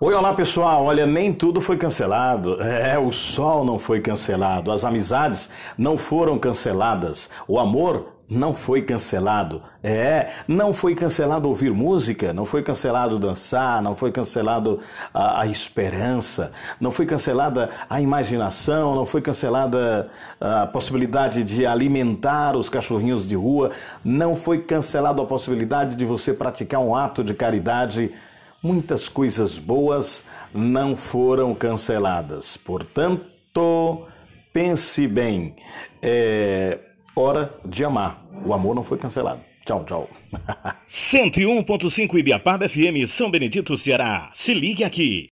Oi, olá pessoal. Olha, nem tudo foi cancelado. É, o sol não foi cancelado, as amizades não foram canceladas, o amor não foi cancelado. É, não foi cancelado ouvir música, não foi cancelado dançar, não foi cancelado a, a esperança, não foi cancelada a imaginação, não foi cancelada a possibilidade de alimentar os cachorrinhos de rua, não foi cancelada a possibilidade de você praticar um ato de caridade muitas coisas boas não foram canceladas. Portanto, pense bem. É hora de amar. O amor não foi cancelado. Tchau, tchau. 101.5 Ibiapaba FM, São Benedito, Ceará. Se ligue aqui.